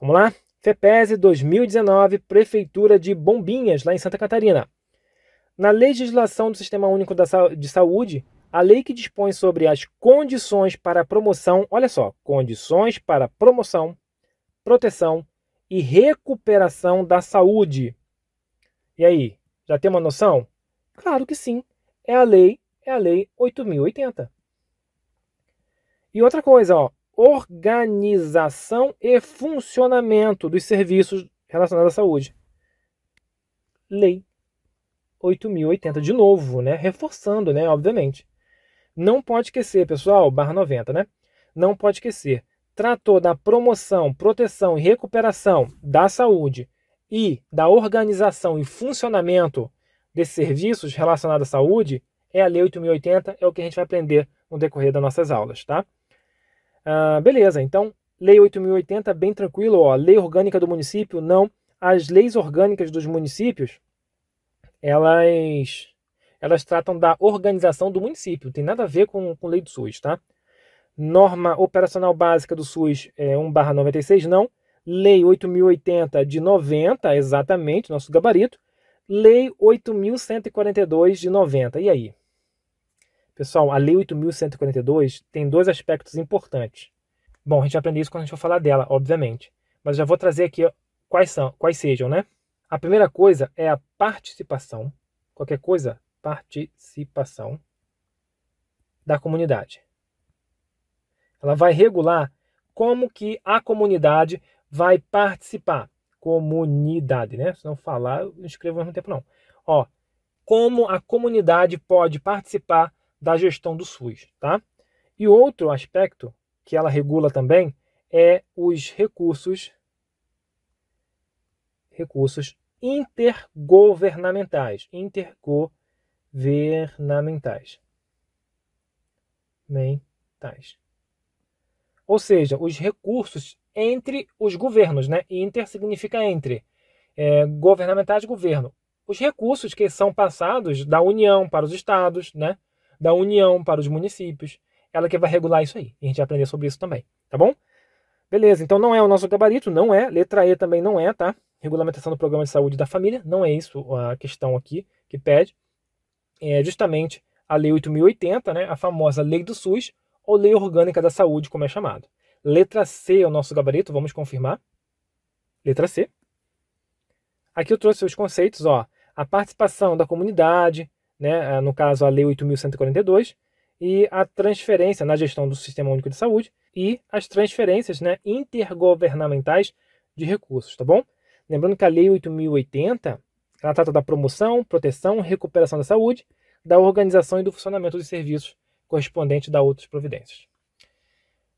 Vamos lá? FEPESE 2019, Prefeitura de Bombinhas, lá em Santa Catarina. Na legislação do Sistema Único de Saúde, a lei que dispõe sobre as condições para promoção, olha só, condições para promoção, proteção e recuperação da saúde. E aí, já tem uma noção? Claro que sim. É a lei, é a lei 8080. E outra coisa, ó, organização e funcionamento dos serviços relacionados à saúde. Lei 8080 de novo, né? Reforçando, né, obviamente. Não pode esquecer, pessoal, barra 90, né? Não pode esquecer. Tratou da promoção, proteção e recuperação da saúde e da organização e funcionamento de serviços relacionados à saúde é a Lei 8080, é o que a gente vai aprender no decorrer das nossas aulas, tá? Ah, beleza, então Lei 8.080, bem tranquilo, ó, Lei Orgânica do Município, não. As leis orgânicas dos municípios, elas, elas tratam da organização do município, tem nada a ver com, com lei do SUS, tá? Norma Operacional Básica do SUS é 1/96, não. Lei 8.080 de 90, exatamente, nosso gabarito. Lei 8.142 de 90, e aí? Pessoal, a Lei 8.142 tem dois aspectos importantes. Bom, a gente vai aprender isso quando a gente for falar dela, obviamente. Mas já vou trazer aqui quais são, quais sejam, né? A primeira coisa é a participação, qualquer coisa, participação da comunidade. Ela vai regular como que a comunidade vai participar. Comunidade, né? Se não falar, eu não escrevo ao mesmo tempo, não. Ó, como a comunidade pode participar da gestão dos SUS, tá? E outro aspecto que ela regula também é os recursos recursos intergovernamentais, intergovernamentais. Mentais. Ou seja, os recursos entre os governos, né? Inter significa entre. É, governamentais, governo. Os recursos que são passados da União para os estados, né? da União para os municípios. Ela que vai regular isso aí. E a gente vai aprender sobre isso também, tá bom? Beleza, então não é o nosso gabarito, não é. Letra E também não é, tá? Regulamentação do Programa de Saúde da Família, não é isso a questão aqui que pede. É justamente a Lei 8080, né? A famosa Lei do SUS ou Lei Orgânica da Saúde, como é chamado. Letra C é o nosso gabarito, vamos confirmar. Letra C. Aqui eu trouxe os conceitos, ó. A participação da comunidade, né, no caso a Lei 8.142, e a transferência na gestão do Sistema Único de Saúde e as transferências né, intergovernamentais de recursos, tá bom? Lembrando que a Lei 8.080 ela trata da promoção, proteção, recuperação da saúde, da organização e do funcionamento dos serviços correspondentes da outras providências.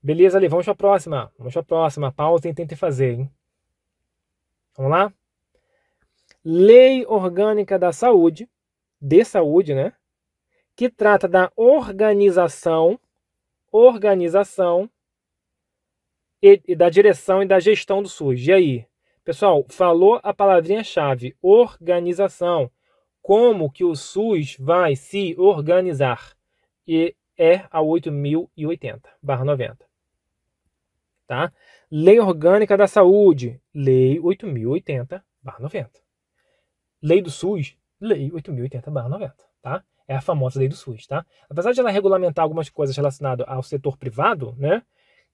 Beleza, ali, vamos para a próxima. Vamos para a próxima. Pausa e tentem fazer, hein? Vamos lá? Lei Orgânica da Saúde de saúde, né? Que trata da organização, organização e, e da direção e da gestão do SUS. E aí, pessoal, falou a palavrinha-chave, organização. Como que o SUS vai se organizar? E é a 8080/90. Tá? Lei Orgânica da Saúde, Lei 8080/90. Lei do SUS, Lei 8.080-90, tá? É a famosa lei do SUS, tá? Apesar de ela regulamentar algumas coisas relacionadas ao setor privado, né?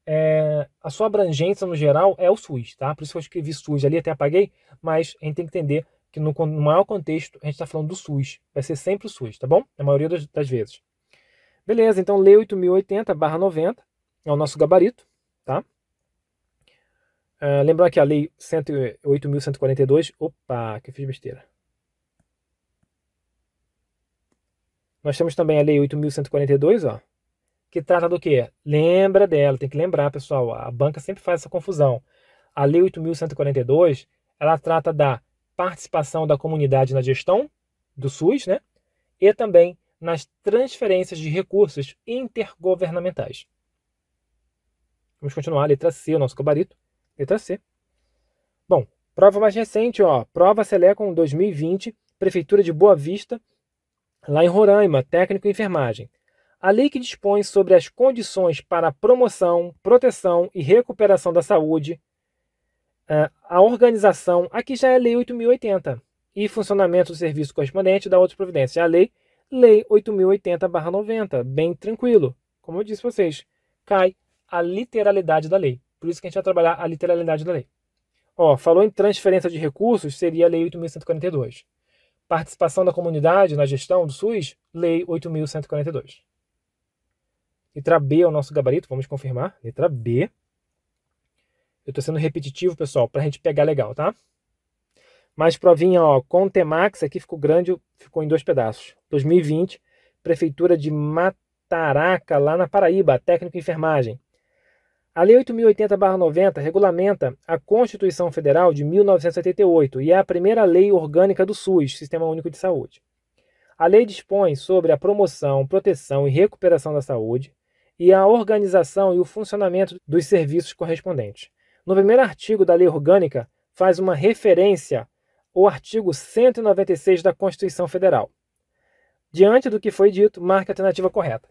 É, a sua abrangência no geral é o SUS, tá? Por isso que eu escrevi SUS ali, até apaguei, mas a gente tem que entender que no, no maior contexto a gente está falando do SUS. Vai ser sempre o SUS, tá bom? Na maioria das, das vezes. Beleza, então lei 8.080-90 é o nosso gabarito, tá? É, lembrar que a lei 108.142. opa, que eu fiz besteira. Nós temos também a Lei 8.142, ó, que trata do quê? Lembra dela, tem que lembrar, pessoal. A banca sempre faz essa confusão. A Lei 8.142, ela trata da participação da comunidade na gestão do SUS, né? E também nas transferências de recursos intergovernamentais. Vamos continuar, letra C, o nosso gabarito. Letra C. Bom, prova mais recente, ó. Prova Selecom 2020, Prefeitura de Boa Vista lá em Roraima, técnico em enfermagem. A lei que dispõe sobre as condições para promoção, proteção e recuperação da saúde, eh, a organização, aqui já é a Lei 8080, e funcionamento do serviço correspondente da outra providência. A lei, Lei 8080-90, bem tranquilo. Como eu disse para vocês, cai a literalidade da lei. Por isso que a gente vai trabalhar a literalidade da lei. Ó, falou em transferência de recursos, seria a Lei 8142. Participação da comunidade na gestão do SUS, Lei 8.142. Letra B é o nosso gabarito, vamos confirmar. Letra B. Eu estou sendo repetitivo, pessoal, para a gente pegar legal, tá? Mais provinha, ó, com Temax, aqui ficou grande, ficou em dois pedaços. 2020, Prefeitura de Mataraca, lá na Paraíba, técnico em enfermagem. A Lei 8080-90 regulamenta a Constituição Federal de 1988 e é a primeira lei orgânica do SUS, Sistema Único de Saúde. A lei dispõe sobre a promoção, proteção e recuperação da saúde e a organização e o funcionamento dos serviços correspondentes. No primeiro artigo da lei orgânica, faz uma referência ao artigo 196 da Constituição Federal. Diante do que foi dito, marque a alternativa correta.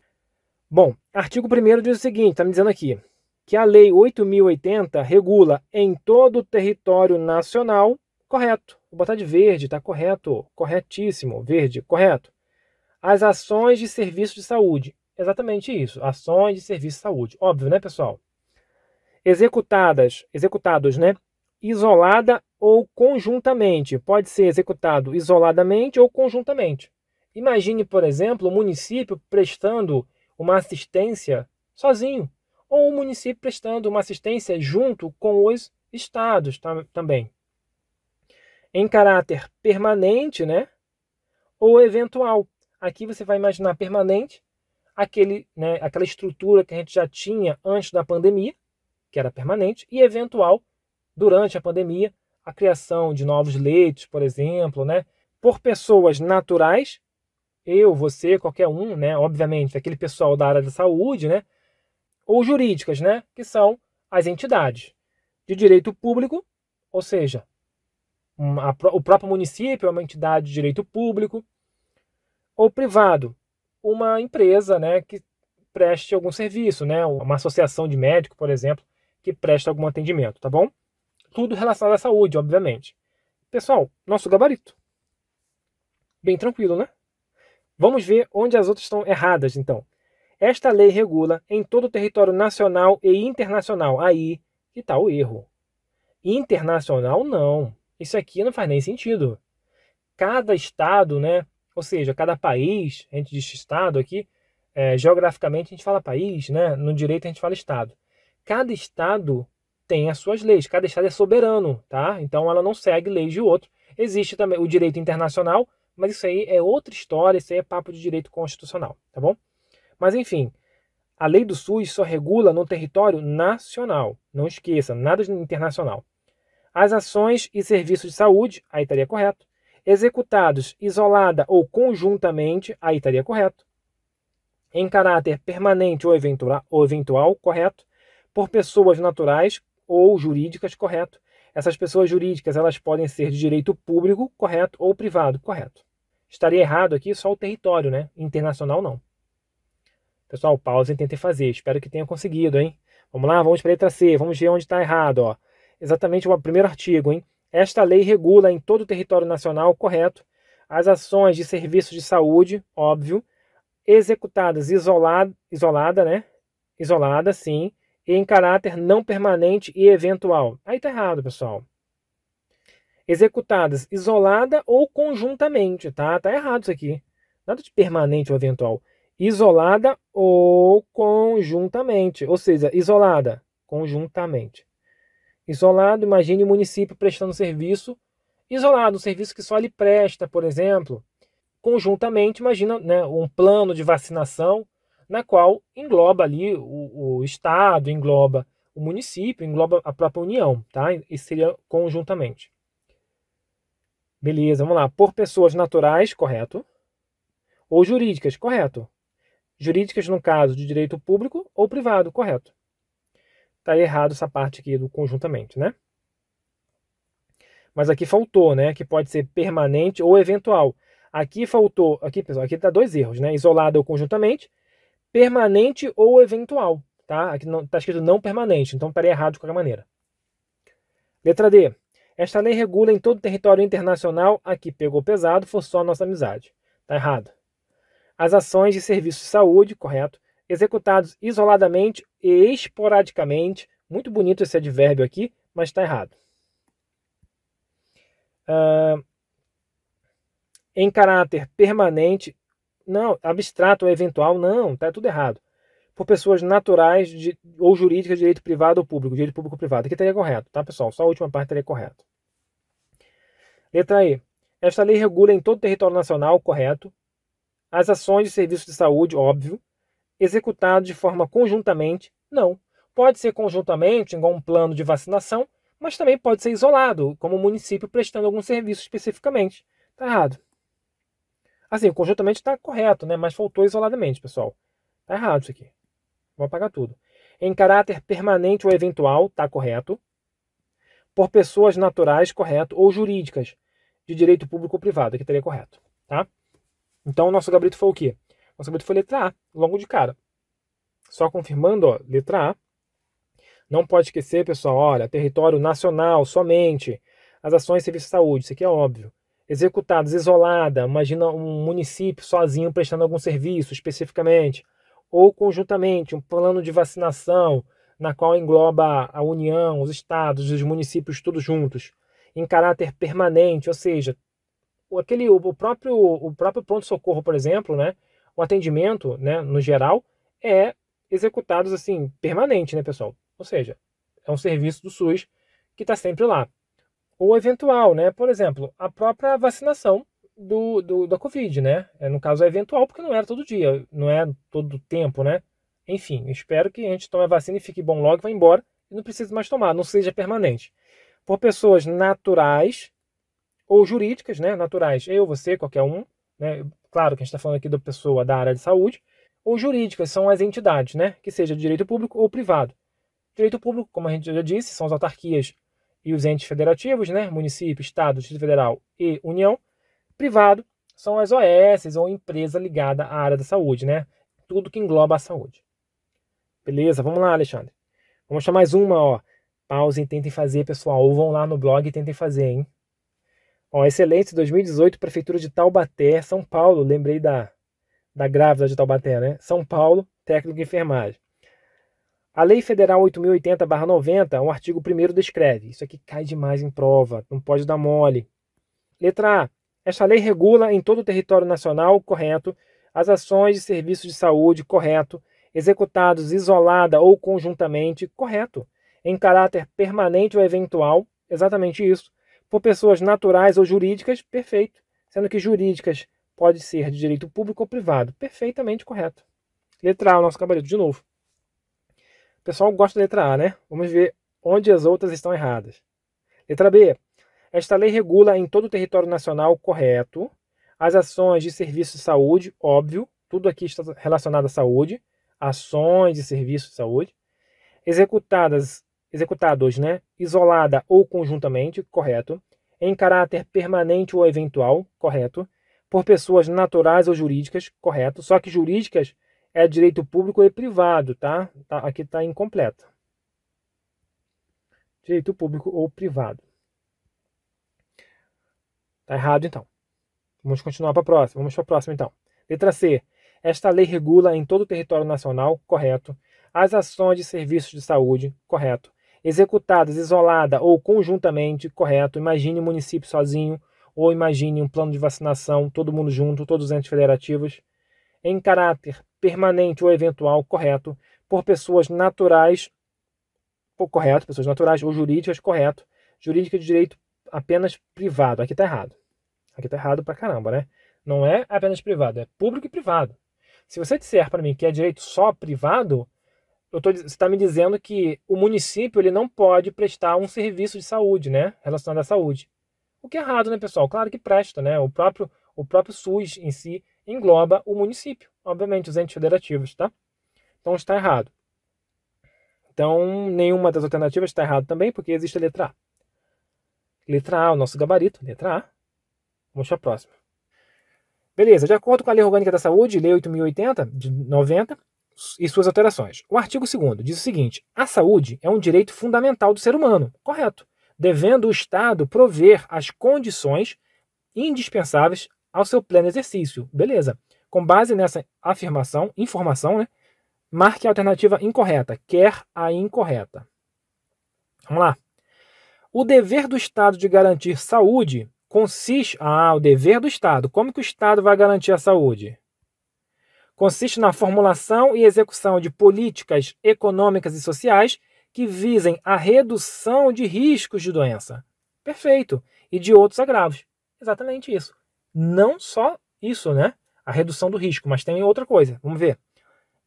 Bom, artigo 1 diz o seguinte: está me dizendo aqui que a Lei 8080 regula em todo o território nacional, correto. Vou botar de verde, está correto, corretíssimo, verde, correto. As ações de serviço de saúde, exatamente isso, ações de serviço de saúde, óbvio, né, pessoal? Executadas, executados, né? Isolada ou conjuntamente, pode ser executado isoladamente ou conjuntamente. Imagine, por exemplo, o município prestando uma assistência sozinho, ou o município prestando uma assistência junto com os estados também. Em caráter permanente, né? Ou eventual. Aqui você vai imaginar permanente aquele, né, aquela estrutura que a gente já tinha antes da pandemia, que era permanente, e eventual durante a pandemia, a criação de novos leitos, por exemplo, né? Por pessoas naturais, eu, você, qualquer um, né? Obviamente, aquele pessoal da área da saúde, né? ou jurídicas, né, que são as entidades de direito público, ou seja, uma, o próprio município é uma entidade de direito público, ou privado, uma empresa, né, que preste algum serviço, né, uma associação de médico, por exemplo, que presta algum atendimento, tá bom? Tudo relacionado à saúde, obviamente. Pessoal, nosso gabarito. Bem tranquilo, né? Vamos ver onde as outras estão erradas, então. Esta lei regula em todo o território nacional e internacional. Aí que está o erro. Internacional, não. Isso aqui não faz nem sentido. Cada estado, né? Ou seja, cada país, a gente diz estado aqui, é, geograficamente a gente fala país, né? No direito a gente fala estado. Cada estado tem as suas leis, cada estado é soberano, tá? Então ela não segue leis de outro. Existe também o direito internacional, mas isso aí é outra história, isso aí é papo de direito constitucional, tá bom? Mas enfim, a lei do SUS só regula no território nacional. Não esqueça, nada de internacional. As ações e serviços de saúde, aí estaria correto. Executados isolada ou conjuntamente, aí estaria correto. Em caráter permanente ou eventual, ou eventual, correto. Por pessoas naturais ou jurídicas, correto. Essas pessoas jurídicas, elas podem ser de direito público, correto, ou privado, correto. Estaria errado aqui só o território, né? Internacional não. Pessoal, pausa e tentei fazer, espero que tenha conseguido, hein? Vamos lá, vamos para a letra C, vamos ver onde está errado, ó. Exatamente o primeiro artigo, hein? Esta lei regula em todo o território nacional, correto, as ações de serviços de saúde, óbvio, executadas isolada, isolada, né? Isolada, sim, e em caráter não permanente e eventual. Aí tá errado, pessoal. Executadas isolada ou conjuntamente, tá? Tá errado isso aqui. Nada de permanente ou eventual isolada ou conjuntamente. Ou seja, isolada conjuntamente. Isolado, imagine o município prestando serviço isolado, um serviço que só ele presta, por exemplo. Conjuntamente, imagina né, um plano de vacinação na qual engloba ali o, o Estado, engloba o município, engloba a própria União, tá? Isso seria conjuntamente. Beleza, vamos lá. Por pessoas naturais, correto? Ou jurídicas, correto? jurídicas no caso de direito público ou privado, correto. Está errado essa parte aqui do conjuntamente, né? Mas aqui faltou, né? Que pode ser permanente ou eventual. Aqui faltou, aqui pessoal, aqui tá dois erros, né? Isolado é ou conjuntamente, permanente ou eventual, tá? Aqui não tá escrito não permanente, então estaria tá errado de qualquer maneira. Letra D. Esta lei regula em todo o território internacional, aqui pegou pesado, forçou a nossa amizade. Tá errado as ações de serviço de saúde, correto, executados isoladamente e esporadicamente. Muito bonito esse advérbio aqui, mas está errado. Uh, em caráter permanente, não, abstrato ou eventual, não, está tudo errado. Por pessoas naturais de, ou jurídicas de direito privado ou público, direito público ou privado. Aqui estaria correto, tá, pessoal? Só a última parte estaria correta. Letra E. Esta lei regula em todo o território nacional, correto, as ações de serviço de saúde, óbvio, executado de forma conjuntamente, não. Pode ser conjuntamente, igual um plano de vacinação, mas também pode ser isolado, como o município prestando algum serviço especificamente. Está errado. Assim, conjuntamente está correto, né? mas faltou isoladamente, pessoal. Está errado isso aqui. Vou apagar tudo. Em caráter permanente ou eventual, está correto. Por pessoas naturais, correto. Ou jurídicas, de direito público ou privado, que estaria correto. Tá? Então, o nosso gabarito foi o quê? Nosso gabarito foi letra A, longo de cara. Só confirmando, ó, letra A. Não pode esquecer, pessoal, olha, território nacional somente, as ações de serviço de saúde, isso aqui é óbvio. Executados, isolada, imagina um município sozinho prestando algum serviço especificamente, ou conjuntamente, um plano de vacinação, na qual engloba a União, os estados, os municípios, todos juntos, em caráter permanente, ou seja, aquele, o, próprio, o próprio pronto-socorro, por exemplo, né, o atendimento, né, no geral, é executados assim, permanente, né, pessoal? Ou seja, é um serviço do SUS que está sempre lá. Ou eventual, né? Por exemplo, a própria vacinação do, do, da Covid, né? É, no caso, é eventual porque não era todo dia, não é todo tempo, né? Enfim, espero que a gente tome a vacina e fique bom logo, vá embora e não precise mais tomar, não seja permanente. Por pessoas naturais, ou jurídicas, né, naturais, eu, você, qualquer um, né, claro que a gente está falando aqui da pessoa da área de saúde, ou jurídicas, são as entidades, né, que seja de direito público ou privado. Direito público, como a gente já disse, são as autarquias e os entes federativos, né, município, estado, distrito federal e União. Privado são as OS ou empresa ligada à área da saúde, né, tudo que engloba a saúde. Beleza, vamos lá, Alexandre. Vamos achar mais uma, ó. Pausem, tentem fazer, pessoal. Ou vão lá no blog e tentem fazer, hein? Bom, excelente, 2018, Prefeitura de Taubaté, São Paulo, lembrei da, da grávida de Taubaté, né? São Paulo, técnico de enfermagem. A Lei Federal 8080-90, o artigo 1 descreve. Isso aqui cai demais em prova, não pode dar mole. Letra A. Esta lei regula em todo o território nacional, correto, as ações de serviços de saúde, correto, executados isolada ou conjuntamente, correto, em caráter permanente ou eventual, exatamente isso, por pessoas naturais ou jurídicas, perfeito. Sendo que jurídicas pode ser de direito público ou privado. Perfeitamente correto. Letra A, nosso gabarito, de novo. O pessoal gosta da letra A, né? Vamos ver onde as outras estão erradas. Letra B. Esta lei regula em todo o território nacional, correto, as ações de serviço de saúde, óbvio, tudo aqui está relacionado à saúde, ações de serviço de saúde, executadas executados né, isolada ou conjuntamente, correto, em caráter permanente ou eventual, correto, por pessoas naturais ou jurídicas, correto, só que jurídicas é direito público e privado, tá? tá aqui está incompleta. Direito público ou privado. Tá errado, então. Vamos continuar para a próxima. Vamos para a próxima, então. Letra C. Esta lei regula em todo o território nacional, correto, as ações de serviços de saúde, correto, executadas isolada ou conjuntamente, correto? Imagine o município sozinho ou imagine um plano de vacinação, todo mundo junto, todos os entes federativos, em caráter permanente ou eventual, correto, por pessoas naturais, ou correto, pessoas naturais ou jurídicas, correto, jurídica de direito apenas privado. Aqui está errado. Aqui está errado pra caramba, né? Não é apenas privado, é público e privado. Se você disser para mim que é direito só privado, eu tô, você está me dizendo que o município ele não pode prestar um serviço de saúde, né? Relacionado à saúde. O que é errado, né, pessoal? Claro que presta, né? O próprio, o próprio SUS em si engloba o município, obviamente, os entes federativos, tá? Então está errado. Então, nenhuma das alternativas está errada também, porque existe a letra A. Letra A, é o nosso gabarito, letra A. Vamos para a próxima. Beleza, de acordo com a Lei Orgânica da Saúde, Lei 8080, de 90, e suas alterações. O artigo 2 diz o seguinte: a saúde é um direito fundamental do ser humano, correto, devendo o Estado prover as condições indispensáveis ao seu pleno exercício. Beleza. Com base nessa afirmação, informação, né? Marque a alternativa incorreta, quer a incorreta. Vamos lá. O dever do Estado de garantir saúde consiste. Ah, o dever do Estado. Como que o Estado vai garantir a saúde? consiste na formulação e execução de políticas econômicas e sociais que visem a redução de riscos de doença. Perfeito. E de outros agravos. Exatamente isso. Não só isso, né? A redução do risco, mas tem outra coisa. Vamos ver.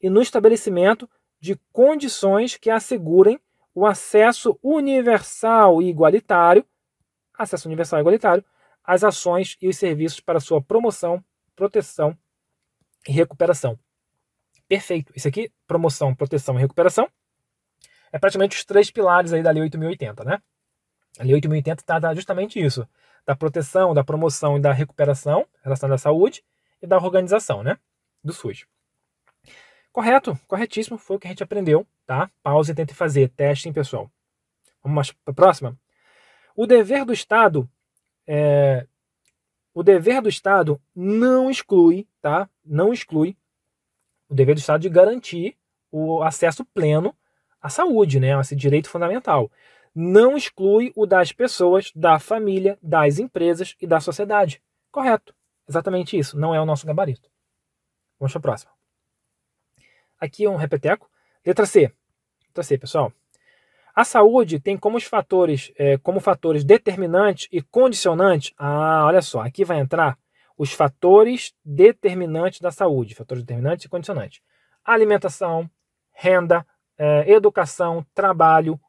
E no estabelecimento de condições que assegurem o acesso universal e igualitário, acesso universal e igualitário, às ações e os serviços para sua promoção, proteção e recuperação. Perfeito. Isso aqui, promoção, proteção e recuperação, é praticamente os três pilares aí da Lei 8080, né? A Lei 8080 trata justamente isso, da proteção, da promoção e da recuperação relacionada à saúde e da organização, né, do SUS. Correto, corretíssimo, foi o que a gente aprendeu, tá? Pause e tente fazer, testem, pessoal. Vamos para a próxima. O dever do Estado é, o dever do Estado não exclui, tá? Não exclui o dever do Estado de garantir o acesso pleno à saúde, né? Esse direito fundamental. Não exclui o das pessoas, da família, das empresas e da sociedade. Correto. Exatamente isso. Não é o nosso gabarito. Vamos para a próxima. Aqui é um repeteco. Letra C. Letra C, pessoal. A saúde tem como os fatores, é, como fatores determinantes e condicionantes. Ah, olha só, aqui vai entrar os fatores determinantes da saúde, fatores determinantes e condicionantes. Alimentação, renda, é, educação, trabalho,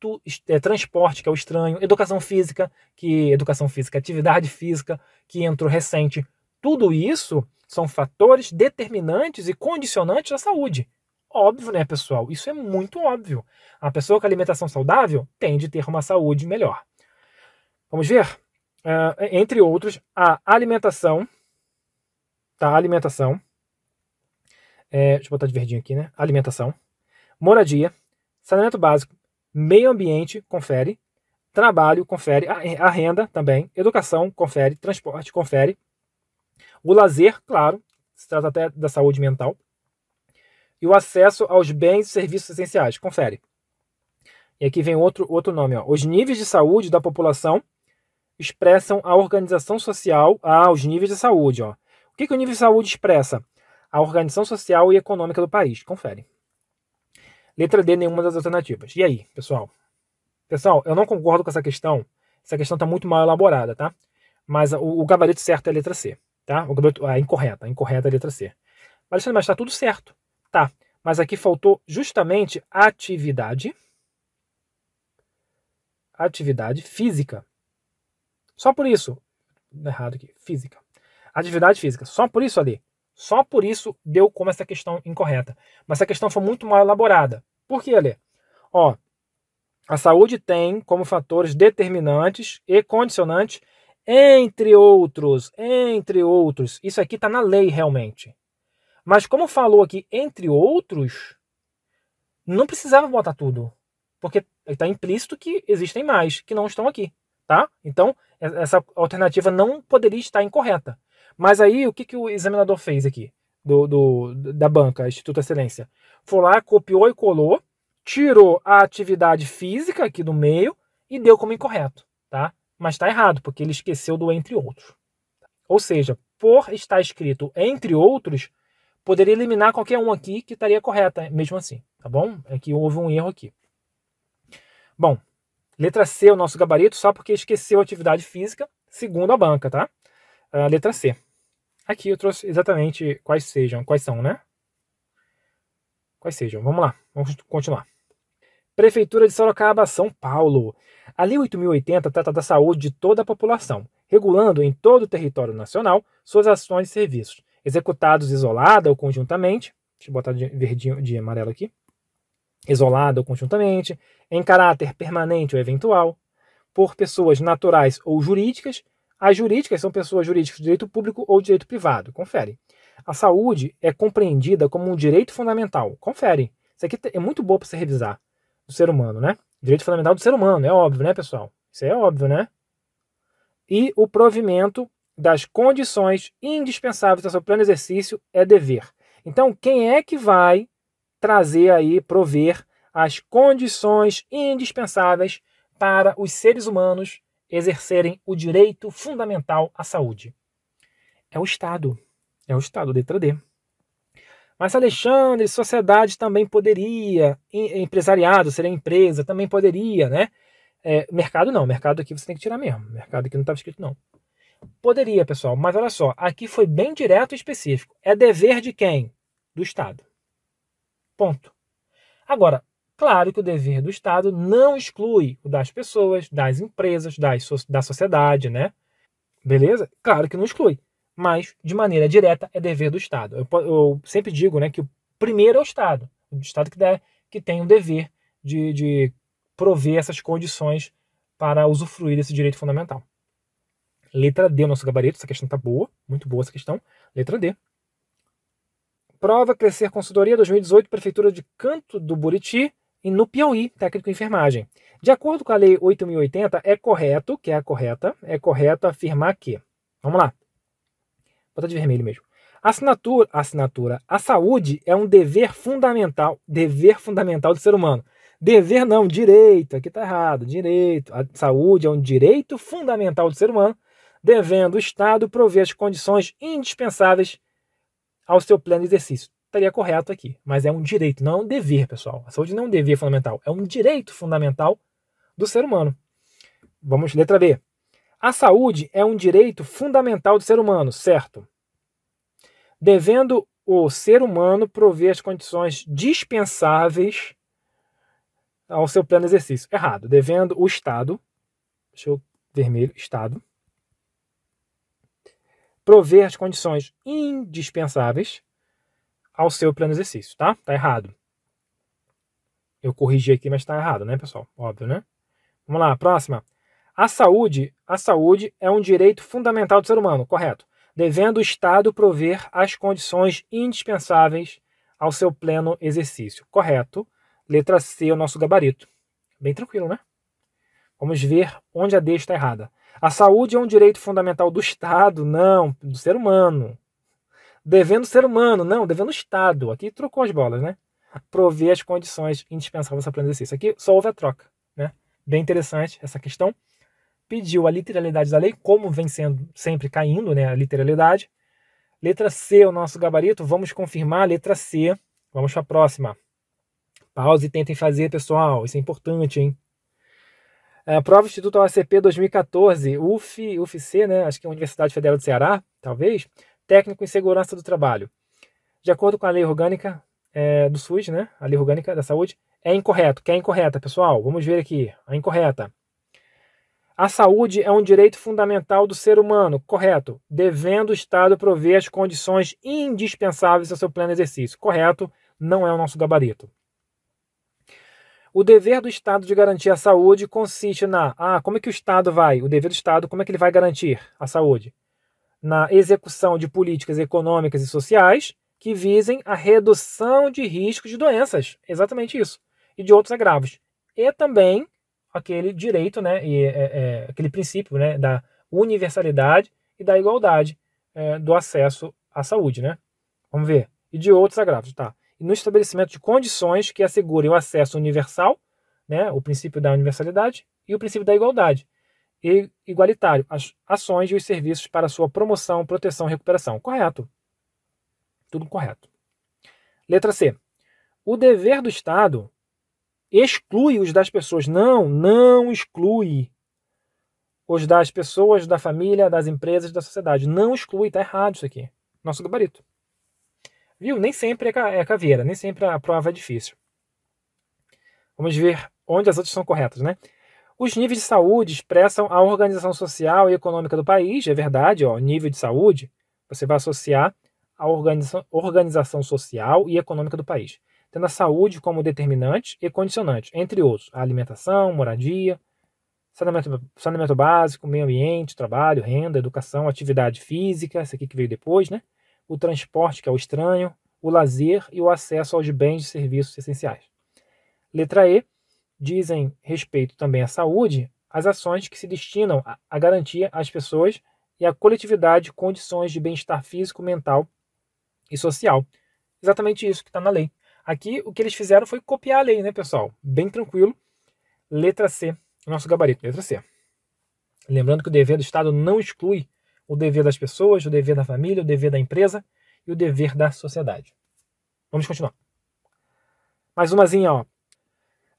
tu, é, transporte, que é o estranho, educação física, que educação física, atividade física, que entrou recente. Tudo isso são fatores determinantes e condicionantes da saúde óbvio, né, pessoal? Isso é muito óbvio. A pessoa com alimentação saudável tende a ter uma saúde melhor. Vamos ver? Uh, entre outros, a alimentação. Tá, a alimentação. É, deixa eu botar de verdinho aqui, né? Alimentação. Moradia. Saneamento básico. Meio ambiente, confere. Trabalho, confere. A, a renda também. Educação, confere. Transporte, confere. O lazer, claro, se trata até da saúde mental e o acesso aos bens e serviços essenciais. Confere. E aqui vem outro, outro nome. Ó. Os níveis de saúde da população expressam a organização social aos ah, níveis de saúde. Ó. O que, que o nível de saúde expressa? A organização social e econômica do país. Confere. Letra D, nenhuma das alternativas. E aí, pessoal? Pessoal, eu não concordo com essa questão. Essa questão está muito mal elaborada, tá? Mas o, o, gabarito certo é a letra C, tá? O gabarito, a incorreta, a incorreta é a letra C. Mas, mas está tudo certo. Tá, mas aqui faltou justamente atividade. Atividade física. Só por isso. Tá errado aqui, física. Atividade física. Só por isso ali. Só por isso deu como essa questão incorreta. Mas essa questão foi muito mal elaborada. Por que, Alê? Ó, a saúde tem como fatores determinantes e condicionantes, entre outros, entre outros. Isso aqui está na lei realmente. Mas como falou aqui, entre outros, não precisava botar tudo, porque está implícito que existem mais que não estão aqui, tá? Então, essa alternativa não poderia estar incorreta. Mas aí, o que, que o examinador fez aqui, do, do da banca, Instituto Excelência? Foi lá, copiou e colou, tirou a atividade física aqui do meio e deu como incorreto, tá? Mas está errado, porque ele esqueceu do entre outros. Ou seja, por estar escrito entre outros, poderia eliminar qualquer um aqui que estaria correta, mesmo assim, tá bom? É que houve um erro aqui. Bom, letra C é o nosso gabarito só porque esqueceu a atividade física, segundo a banca, tá? É, letra C. Aqui eu trouxe exatamente quais sejam, quais são, né? Quais sejam. Vamos lá, vamos continuar. Prefeitura de Sorocaba, São Paulo. A Lei 8080 trata da saúde de toda a população, regulando em todo o território nacional suas ações e serviços executados isolada ou conjuntamente, deixa eu botar de verdinho de amarelo aqui, isolada ou conjuntamente, em caráter permanente ou eventual, por pessoas naturais ou jurídicas. As jurídicas são pessoas jurídicas de direito público ou direito privado, confere. A saúde é compreendida como um direito fundamental, confere. Isso aqui é muito bom para você revisar, do ser humano, né? Direito fundamental do ser humano, é óbvio, né, pessoal? Isso é óbvio, né? E o provimento das condições indispensáveis ao seu pleno exercício é dever. Então, quem é que vai trazer aí, prover as condições indispensáveis para os seres humanos exercerem o direito fundamental à saúde? É o Estado. É o Estado, letra D. Mas Alexandre, sociedade também poderia, empresariado, seria empresa, também poderia, né? É, mercado não, mercado aqui você tem que tirar mesmo. Mercado aqui não estava escrito não. Poderia, pessoal, mas olha só, aqui foi bem direto e específico. É dever de quem? Do Estado. Ponto. Agora, claro que o dever do Estado não exclui o das pessoas, das empresas, das, da sociedade, né? Beleza? Claro que não exclui. Mas, de maneira direta, é dever do Estado. Eu, eu sempre digo né, que o primeiro é o Estado. O Estado que, der, que tem o dever de, de prover essas condições para usufruir desse direito fundamental. Letra D é o nosso gabarito. Essa questão tá boa, muito boa essa questão. Letra D. Prova Crescer Consultoria 2018, Prefeitura de Canto do Buriti, e no Piauí, técnico em enfermagem. De acordo com a Lei 8.080, é correto, que é a correta, é correto afirmar que. Vamos lá. Bota de vermelho mesmo. Assinatura, assinatura. A saúde é um dever fundamental, dever fundamental do ser humano. Dever não, direito, aqui tá errado, direito. A saúde é um direito fundamental do ser humano devendo o Estado prover as condições indispensáveis ao seu pleno exercício. Estaria correto aqui, mas é um direito, não é um dever, pessoal. A saúde não é um dever fundamental, é um direito fundamental do ser humano. Vamos, letra B. A saúde é um direito fundamental do ser humano, certo? Devendo o ser humano prover as condições dispensáveis ao seu pleno exercício. Errado. Devendo o Estado, deixa eu vermelho, Estado, prover as condições indispensáveis ao seu pleno exercício, tá? Tá errado. Eu corrigi aqui, mas tá errado, né, pessoal? Óbvio, né? Vamos lá, próxima. A saúde, a saúde é um direito fundamental do ser humano, correto? Devendo o Estado prover as condições indispensáveis ao seu pleno exercício, correto? Letra C o nosso gabarito. Bem tranquilo, né? Vamos ver onde a D está errada. A saúde é um direito fundamental do Estado, não, do ser humano. Devendo ser humano, não, devendo o Estado. Aqui trocou as bolas, né? Prover as condições indispensáveis para o isso Aqui só houve a troca, né? Bem interessante essa questão. Pediu a literalidade da lei, como vem sendo sempre caindo, né? A literalidade. Letra C, o nosso gabarito, vamos confirmar a letra C. Vamos para a próxima. Pause e tentem fazer, pessoal. Isso é importante, hein? É, a prova Instituto ACP 2014, UF, UFC, né? acho que é a Universidade Federal do Ceará, talvez, técnico em segurança do trabalho. De acordo com a lei orgânica é, do SUS, né? a lei orgânica da saúde, é incorreto. Que é incorreta, pessoal? Vamos ver aqui. A é incorreta. A saúde é um direito fundamental do ser humano, correto, devendo o Estado prover as condições indispensáveis ao seu pleno exercício, correto, não é o nosso gabarito. O dever do Estado de garantir a saúde consiste na. Ah, como é que o Estado vai? O dever do Estado, como é que ele vai garantir a saúde? Na execução de políticas econômicas e sociais que visem a redução de riscos de doenças. Exatamente isso. E de outros agravos. E também aquele direito, né? E, é, é, aquele princípio né, da universalidade e da igualdade é, do acesso à saúde, né? Vamos ver. E de outros agravos, tá? no estabelecimento de condições que assegurem o acesso universal, né, o princípio da universalidade e o princípio da igualdade, e igualitário, as ações e os serviços para sua promoção, proteção e recuperação. Correto. Tudo correto. Letra C. O dever do Estado exclui os das pessoas. Não, não exclui os das pessoas, da família, das empresas, da sociedade. Não exclui, está errado isso aqui. Nosso gabarito. Viu? Nem sempre é, é caveira, nem sempre a prova é difícil. Vamos ver onde as outras são corretas, né? Os níveis de saúde expressam a organização social e econômica do país, é verdade, ó, nível de saúde, você vai associar a organização, organização social e econômica do país, tendo a saúde como determinante e condicionante, entre outros, a alimentação, moradia, saneamento, saneamento básico, meio ambiente, trabalho, renda, educação, atividade física, esse aqui que veio depois, né? o transporte, que é o estranho, o lazer e o acesso aos bens e serviços essenciais. Letra E. Dizem respeito também à saúde as ações que se destinam a garantir às pessoas e à coletividade condições de bem-estar físico, mental e social. Exatamente isso que está na lei. Aqui o que eles fizeram foi copiar a lei, né, pessoal? Bem tranquilo. Letra C, nosso gabarito, letra C. Lembrando que o dever do Estado não exclui o dever das pessoas, o dever da família, o dever da empresa e o dever da sociedade. Vamos continuar. Mais umazinha, ó.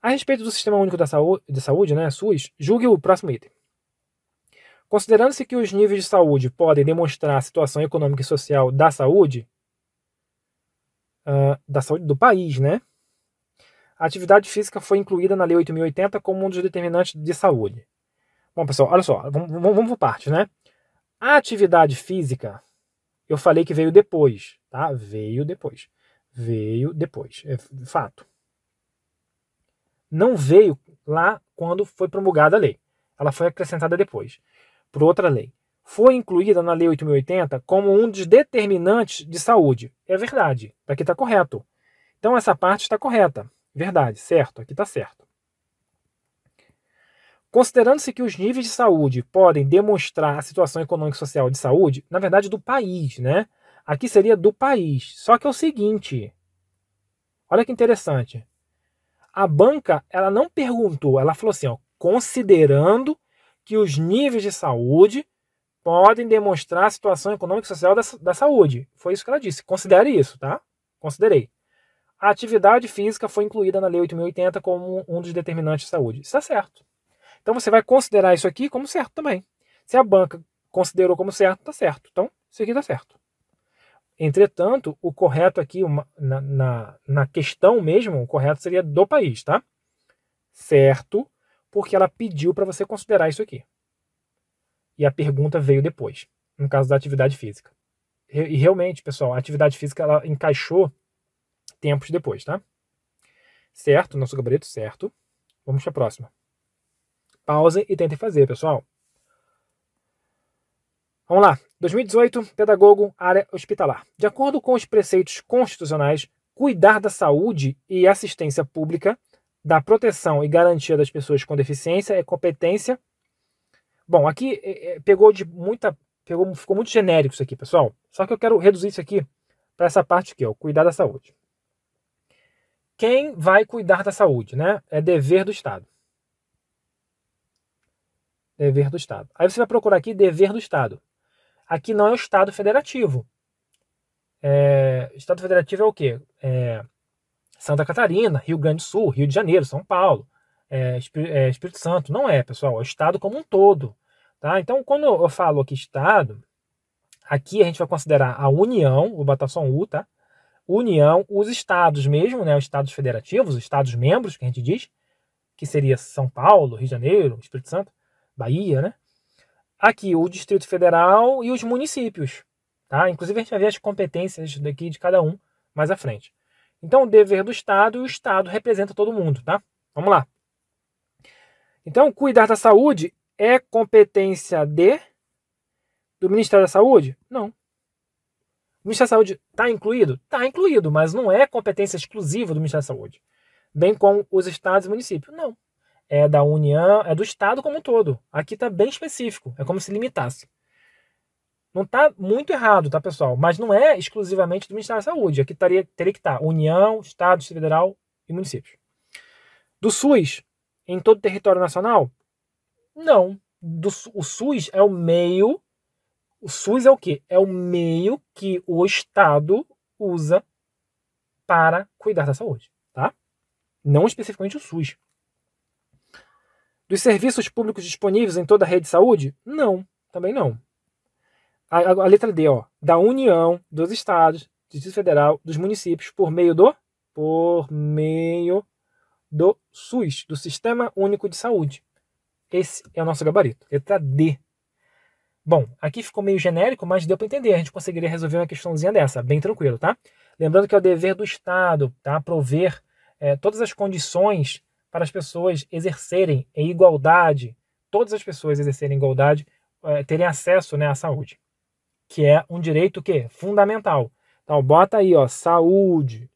A respeito do Sistema Único da Saúde, de Saúde, né, SUS, julgue o próximo item. Considerando-se que os níveis de saúde podem demonstrar a situação econômica e social da saúde, uh, da saúde do país, né? A atividade física foi incluída na Lei 8.080 como um dos determinantes de saúde. Bom, pessoal, olha só, vamos, vamos, vamos por partes, né? A atividade física, eu falei que veio depois, tá? Veio depois. Veio depois, é fato. Não veio lá quando foi promulgada a lei. Ela foi acrescentada depois, por outra lei. Foi incluída na Lei 8080 como um dos determinantes de saúde. É verdade, aqui está correto. Então essa parte está correta. Verdade, certo, aqui está certo. Considerando-se que os níveis de saúde podem demonstrar a situação econômica e social de saúde, na verdade, do país, né? Aqui seria do país. Só que é o seguinte: olha que interessante. A banca, ela não perguntou, ela falou assim: ó, considerando que os níveis de saúde podem demonstrar a situação econômica e social da, da saúde. Foi isso que ela disse. Considere isso, tá? Considerei. A atividade física foi incluída na Lei 8.080 como um dos determinantes de saúde. Está é certo. Então você vai considerar isso aqui como certo também. Se a banca considerou como certo, está certo. Então isso aqui está certo. Entretanto, o correto aqui, uma, na, na, na questão mesmo, o correto seria do país, tá? Certo, porque ela pediu para você considerar isso aqui. E a pergunta veio depois, no caso da atividade física. E, realmente, pessoal, a atividade física ela encaixou tempos depois, tá? Certo, nosso gabarito, certo. Vamos para a próxima. Pause e tentem fazer, pessoal. Vamos lá. 2018, pedagogo, área hospitalar. De acordo com os preceitos constitucionais, cuidar da saúde e assistência pública, da proteção e garantia das pessoas com deficiência é competência. Bom, aqui é, é, pegou de muita. Pegou, ficou muito genérico isso aqui, pessoal. Só que eu quero reduzir isso aqui para essa parte aqui, ó, cuidar da saúde. Quem vai cuidar da saúde, né? É dever do Estado. Dever do Estado. Aí você vai procurar aqui dever do Estado. Aqui não é o Estado Federativo. É, Estado Federativo é o quê? É, Santa Catarina, Rio Grande do Sul, Rio de Janeiro, São Paulo, é, é Espírito Santo. Não é, pessoal. É o Estado como um todo. Tá? Então, quando eu falo aqui Estado, aqui a gente vai considerar a União, o batação U, tá? União, os estados mesmo, né, os estados federativos, os estados membros, que a gente diz, que seria São Paulo, Rio de Janeiro, Espírito Santo, Bahia, né? Aqui, o Distrito Federal e os municípios, tá? Inclusive, a gente vai ver as competências daqui de cada um mais à frente. Então, o dever do Estado, e o Estado representa todo mundo, tá? Vamos lá. Então, cuidar da saúde é competência de do Ministério da Saúde? Não. O Ministério da Saúde está incluído? Está incluído, mas não é competência exclusiva do Ministério da Saúde. Bem como os estados e municípios. Não é da União, é do Estado como um todo. Aqui está bem específico, é como se limitasse. Não está muito errado, tá, pessoal? Mas não é exclusivamente do Ministério da Saúde. Aqui taria, teria que estar tá União, Estado, Distrito Federal e municípios. Do SUS, em todo o território nacional? Não. Do, o SUS é o meio. O SUS é o quê? É o meio que o Estado usa para cuidar da saúde, tá? Não especificamente o SUS. Dos serviços públicos disponíveis em toda a rede de saúde? Não, também não. A, a, a letra D, ó, da União, dos Estados, do Distrito Federal, dos municípios, por meio do? Por meio do SUS, do Sistema Único de Saúde. Esse é o nosso gabarito, letra D. Bom, aqui ficou meio genérico, mas deu para entender. A gente conseguiria resolver uma questãozinha dessa, bem tranquilo, tá? Lembrando que é o dever do Estado, tá? Prover é, todas as condições para as pessoas exercerem em igualdade, todas as pessoas exercerem igualdade, é, terem acesso né, à saúde, que é um direito que fundamental. Então bota aí, ó, saúde,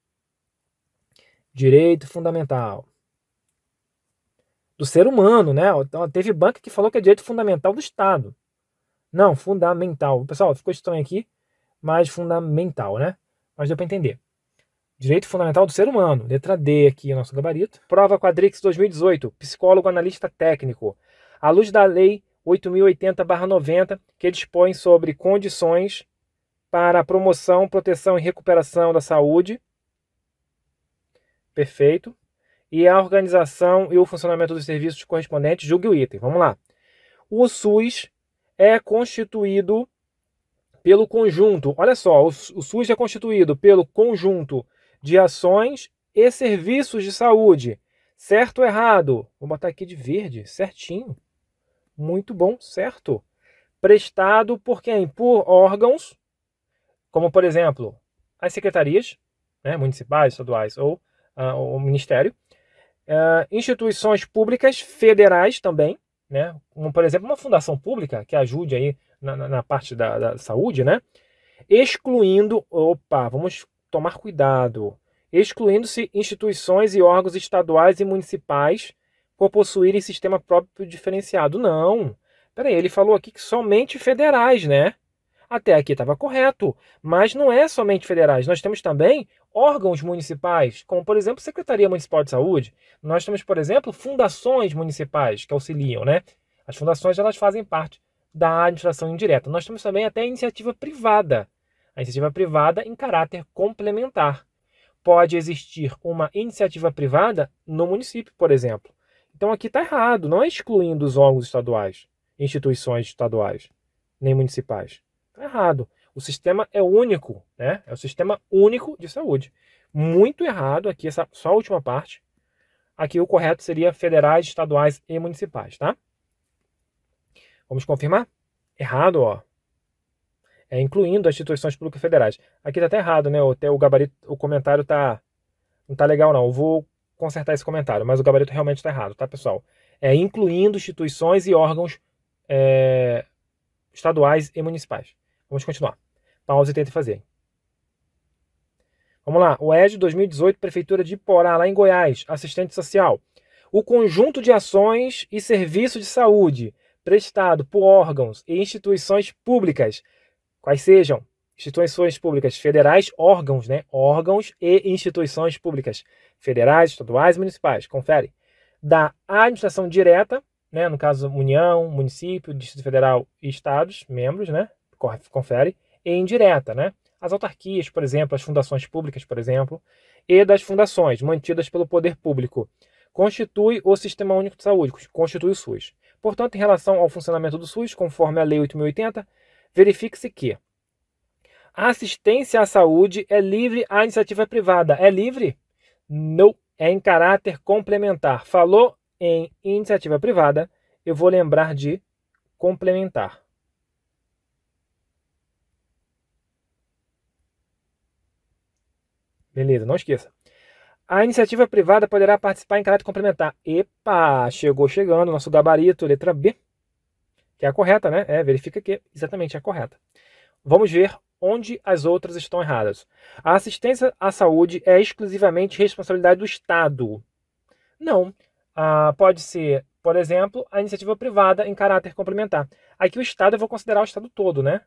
direito fundamental do ser humano, né? Então, teve banca que falou que é direito fundamental do Estado. Não, fundamental. Pessoal, ficou estranho aqui, mas fundamental, né? Mas deu para entender. Direito Fundamental do Ser Humano, letra D aqui, é nosso gabarito. Prova Quadrix 2018, psicólogo analista técnico. À luz da Lei 8080-90, que dispõe sobre condições para a promoção, proteção e recuperação da saúde. Perfeito. E a organização e o funcionamento dos serviços correspondentes, julgue o item. Vamos lá. O SUS é constituído pelo conjunto. Olha só, o SUS é constituído pelo conjunto de ações e serviços de saúde. Certo ou errado? Vou botar aqui de verde, certinho. Muito bom, certo. Prestado por quem? Por órgãos, como por exemplo, as secretarias, né, municipais, estaduais ou uh, ah, o ministério, uh, instituições públicas federais também, né, como por exemplo uma fundação pública que ajude aí na, na, na parte da, da saúde, né, excluindo, opa, vamos tomar cuidado, excluindo-se instituições e órgãos estaduais e municipais por possuírem sistema próprio diferenciado. Não. Peraí, ele falou aqui que somente federais, né? Até aqui estava correto, mas não é somente federais. Nós temos também órgãos municipais, como por exemplo Secretaria Municipal de Saúde. Nós temos, por exemplo, fundações municipais que auxiliam, né? As fundações elas fazem parte da administração indireta. Nós temos também até iniciativa privada a iniciativa privada em caráter complementar. Pode existir uma iniciativa privada no município, por exemplo. Então aqui está errado, não é excluindo os órgãos estaduais, instituições estaduais, nem municipais. Está errado. O sistema é único, né? É o sistema único de saúde. Muito errado aqui, essa só a última parte. Aqui o correto seria federais, estaduais e municipais, tá? Vamos confirmar? Errado, ó é, incluindo as instituições públicas federais. Aqui tá até errado, né? Até o gabarito, o comentário tá não tá legal não. Eu vou consertar esse comentário, mas o gabarito realmente está errado, tá, pessoal? É incluindo instituições e órgãos é, estaduais e municipais. Vamos continuar. Pausa e tenta fazer. Vamos lá. O ED 2018, Prefeitura de Porá, lá em Goiás, assistente social. O conjunto de ações e serviços de saúde prestado por órgãos e instituições públicas quais sejam instituições públicas federais, órgãos, né? Órgãos e instituições públicas federais, estaduais e municipais, confere. Da administração direta, né? No caso, União, município, Distrito Federal e estados, membros, né? Confere. E indireta, né? As autarquias, por exemplo, as fundações públicas, por exemplo, e das fundações mantidas pelo poder público. Constitui o Sistema Único de Saúde, constitui o SUS. Portanto, em relação ao funcionamento do SUS, conforme a Lei 8080, verifique-se que a assistência à saúde é livre à iniciativa privada. É livre? Não. É em caráter complementar. Falou em iniciativa privada, eu vou lembrar de complementar. Beleza, não esqueça. A iniciativa privada poderá participar em caráter complementar. Epa, chegou chegando, nosso gabarito, letra B que é a correta, né? É, verifica que é exatamente é a correta. Vamos ver onde as outras estão erradas. A assistência à saúde é exclusivamente responsabilidade do Estado. Não. Ah, pode ser, por exemplo, a iniciativa privada em caráter complementar. Aqui o Estado eu vou considerar o Estado todo, né?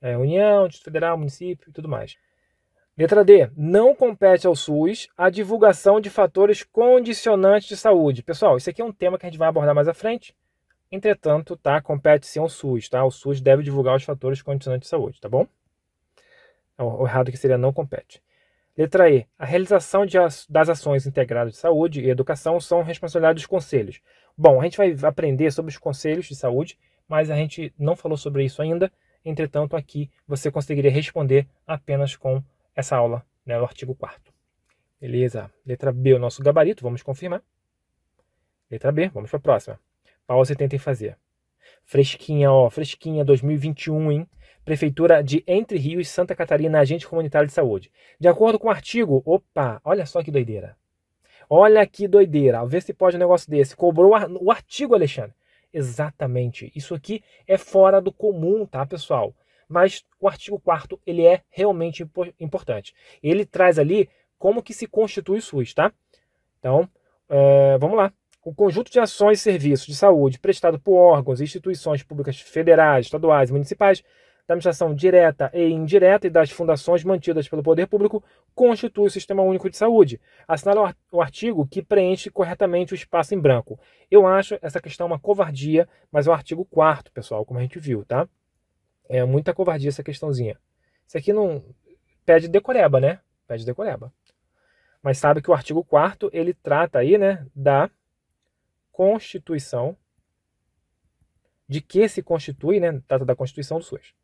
É, União, Distrito Federal, município e tudo mais. Letra D. Não compete ao SUS a divulgação de fatores condicionantes de saúde. Pessoal, isso aqui é um tema que a gente vai abordar mais à frente. Entretanto, tá? compete sim ao SUS, tá? O SUS deve divulgar os fatores condicionantes de saúde, tá bom? É o errado que seria não compete. Letra E. A realização de, das ações integradas de saúde e educação são responsabilidade dos conselhos. Bom, a gente vai aprender sobre os conselhos de saúde, mas a gente não falou sobre isso ainda. Entretanto, aqui você conseguiria responder apenas com essa aula, né, o artigo 4. Beleza. Letra B, o nosso gabarito, vamos confirmar. Letra B, vamos para a próxima. Pausa e tentem fazer. Fresquinha, ó, fresquinha 2021, hein? Prefeitura de Entre Rios, Santa Catarina, agente comunitário de saúde. De acordo com o artigo, opa, olha só que doideira. Olha que doideira, vê se pode um negócio desse. Cobrou o artigo, Alexandre. Exatamente. Isso aqui é fora do comum, tá, pessoal? Mas o artigo 4 ele é realmente importante. Ele traz ali como que se constitui o SUS, tá? Então, é, vamos lá o conjunto de ações e serviços de saúde prestado por órgãos e instituições públicas federais, estaduais e municipais, da administração direta e indireta e das fundações mantidas pelo poder público constitui o Sistema Único de Saúde. Assinala o artigo que preenche corretamente o espaço em branco. Eu acho essa questão uma covardia, mas é o artigo 4 pessoal, como a gente viu, tá? É muita covardia essa questãozinha. Isso aqui não pede decoreba, né? Pede decoreba. Mas sabe que o artigo 4 ele trata aí, né, da Constituição, de que se constitui, né? Trata da Constituição do SUS.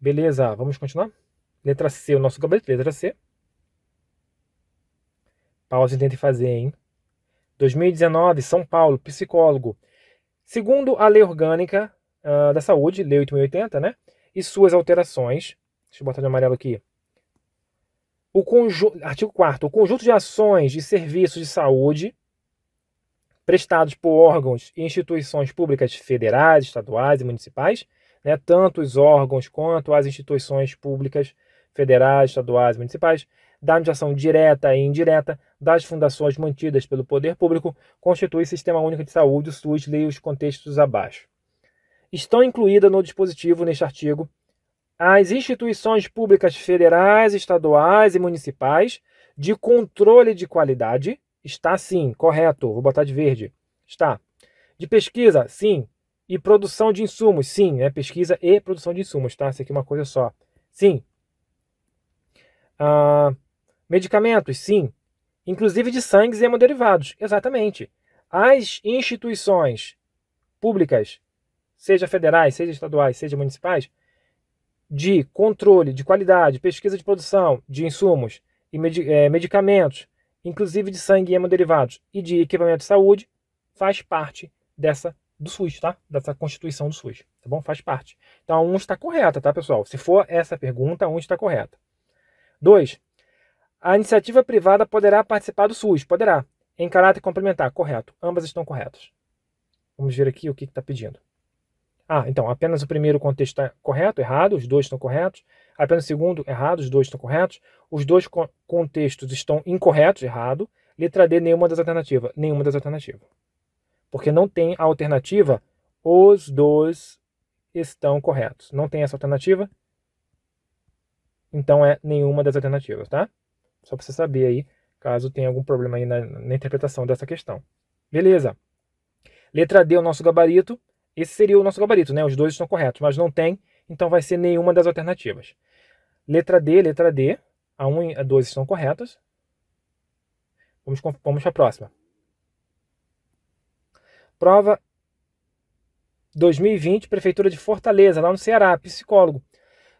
Beleza, vamos continuar? Letra C, o nosso gabarito. letra C. Pausa e tente fazer, hein? 2019, São Paulo, psicólogo. Segundo a Lei Orgânica uh, da Saúde, Lei 8080, né? E suas alterações. Deixa eu botar de amarelo aqui o conjunto, artigo 4 o conjunto de ações e serviços de saúde prestados por órgãos e instituições públicas federais, estaduais e municipais, né, tanto os órgãos quanto as instituições públicas federais, estaduais e municipais, da administração direta e indireta das fundações mantidas pelo poder público, constitui o Sistema Único de Saúde, o SUS, leia os contextos abaixo. Estão incluídas no dispositivo neste artigo às instituições públicas federais, estaduais e municipais de controle de qualidade. Está sim, correto. Vou botar de verde. Está. De pesquisa, sim. E produção de insumos, sim. É pesquisa e produção de insumos, tá? Isso aqui é uma coisa só. Sim. Ah, medicamentos, sim. Inclusive de sangues e hemoderivados. Exatamente. As instituições públicas, seja federais, seja estaduais, seja municipais, de controle de qualidade, pesquisa de produção de insumos e med é, eh, medicamentos, inclusive de sangue e hemoderivados e de equipamento de saúde, faz parte dessa do SUS, tá? Dessa constituição do SUS, tá bom? Faz parte. Então, um está correta, tá, pessoal? Se for essa pergunta, um está correta. Dois, a iniciativa privada poderá participar do SUS, poderá, em caráter complementar, correto. Ambas estão corretas. Vamos ver aqui o que está pedindo. Ah, então, apenas o primeiro contexto está correto, errado, os dois estão corretos. Apenas o segundo, errado, os dois estão corretos. Os dois co contextos estão incorretos, errado. Letra D, nenhuma das alternativas. Nenhuma das alternativas. Porque não tem a alternativa, os dois estão corretos. Não tem essa alternativa, então é nenhuma das alternativas, tá? Só para você saber aí, caso tenha algum problema aí na, na interpretação dessa questão. Beleza. Letra D é o nosso gabarito. Esse seria o nosso gabarito, né? Os dois estão corretos, mas não tem, então vai ser nenhuma das alternativas. Letra D, letra D, a 1 e a 2 estão corretas. Vamos, vamos para a próxima. Prova 2020, Prefeitura de Fortaleza, lá no Ceará, psicólogo.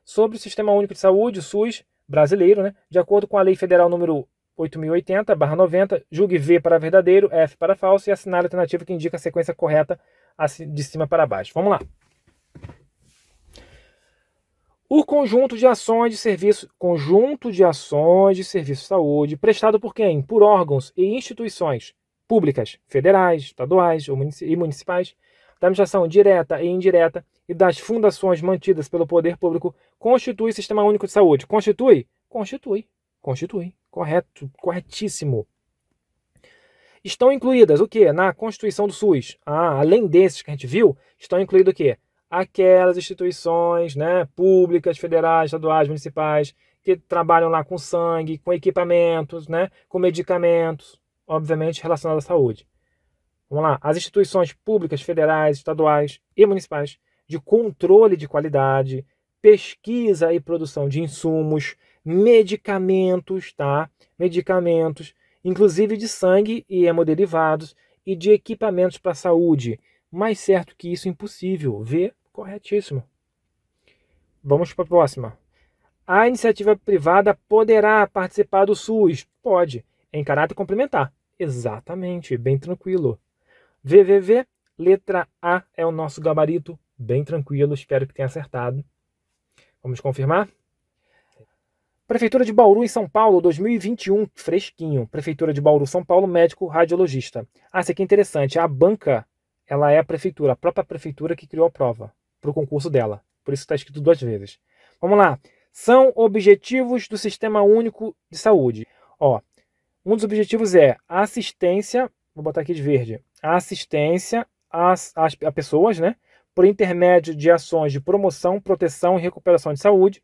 Sobre o Sistema Único de Saúde, o SUS, brasileiro, né? De acordo com a Lei Federal número 8080/90, julgue V para verdadeiro, F para falso e assinale a alternativa que indica a sequência correta Assim, de cima para baixo. Vamos lá. O conjunto de ações de serviço, conjunto de ações de serviço de saúde prestado por quem? Por órgãos e instituições públicas, federais, estaduais e municipais, da administração direta e indireta e das fundações mantidas pelo poder público constitui o Sistema Único de Saúde. Constitui? Constitui. Constitui. Correto, corretíssimo estão incluídas o que? Na Constituição do SUS. Ah, além desses que a gente viu, estão incluídos o que? Aquelas instituições né, públicas, federais, estaduais, municipais, que trabalham lá com sangue, com equipamentos, né, com medicamentos, obviamente relacionados à saúde. Vamos lá, as instituições públicas, federais, estaduais e municipais de controle de qualidade, pesquisa e produção de insumos, medicamentos, tá? Medicamentos, inclusive de sangue e hemoderivados e de equipamentos para a saúde. Mais certo que isso é impossível, vê corretíssimo. Vamos para a próxima. A iniciativa privada poderá participar do SUS? Pode, em caráter complementar. Exatamente, bem tranquilo. VVV, letra A é o nosso gabarito, bem tranquilo, espero que tenha acertado. Vamos confirmar? Prefeitura de Bauru, em São Paulo, 2021, fresquinho. Prefeitura de Bauru, São Paulo, médico radiologista. Ah, isso aqui é interessante. A banca, ela é a prefeitura, a própria prefeitura que criou a prova para o concurso dela. Por isso está escrito duas vezes. Vamos lá. São objetivos do Sistema Único de Saúde. Ó, um dos objetivos é assistência, vou botar aqui de verde, assistência às, às, a pessoas, né? Por intermédio de ações de promoção, proteção e recuperação de saúde.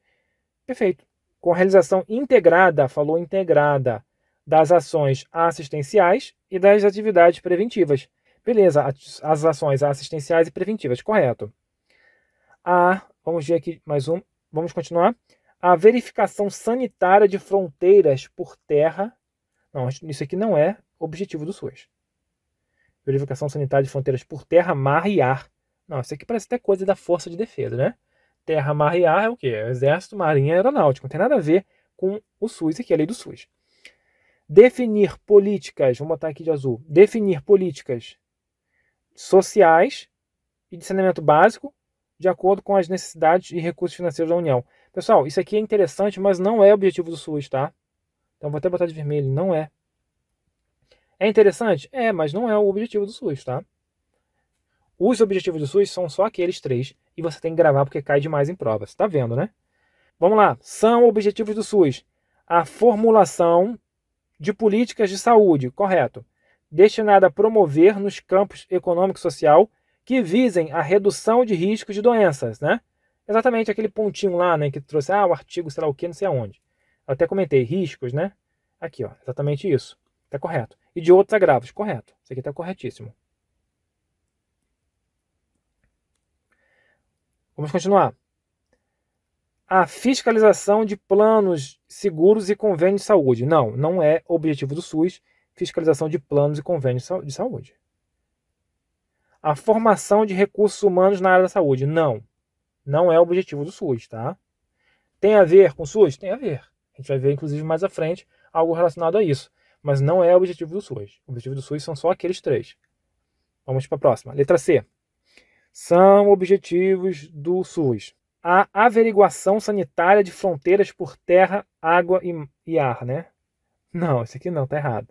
Perfeito com a realização integrada, falou integrada, das ações assistenciais e das atividades preventivas. Beleza, as ações assistenciais e preventivas, correto. A, vamos ver aqui mais um, vamos continuar. A verificação sanitária de fronteiras por terra. Não, isso aqui não é objetivo do SUS. Verificação sanitária de fronteiras por terra, mar e ar. Não, isso aqui parece até coisa da Força de Defesa, né? terra, mar e é o quê? É exército, marinha e aeronáutica. Não tem nada a ver com o SUS, aqui é a lei do SUS. Definir políticas, vamos botar aqui de azul, definir políticas sociais e de saneamento básico de acordo com as necessidades e recursos financeiros da União. Pessoal, isso aqui é interessante, mas não é o objetivo do SUS, tá? Então vou até botar de vermelho, não é. É interessante? É, mas não é o objetivo do SUS, tá? Os objetivos do SUS são só aqueles três e você tem que gravar porque cai demais em prova. Você tá vendo, né? Vamos lá. São objetivos do SUS. A formulação de políticas de saúde, correto, destinada a promover nos campos econômico e social que visem a redução de riscos de doenças, né? Exatamente aquele pontinho lá, né, que trouxe, ah, o artigo, sei lá o que, não sei aonde. Eu até comentei, riscos, né? Aqui, ó, exatamente isso. está correto. E de outros agravos, correto. Isso aqui está corretíssimo. Vamos continuar. A fiscalização de planos, seguros e convênios de saúde. Não, não é objetivo do SUS fiscalização de planos e convênios de saúde. A formação de recursos humanos na área da saúde. Não, não é objetivo do SUS, tá? Tem a ver com o SUS? Tem a ver. A gente vai ver, inclusive, mais à frente algo relacionado a isso. Mas não é objetivo do SUS. O objetivo do SUS são só aqueles três. Vamos para a próxima. Letra C são objetivos do SUS. A averiguação sanitária de fronteiras por terra, água e, e ar, né? Não, isso aqui não, tá errado.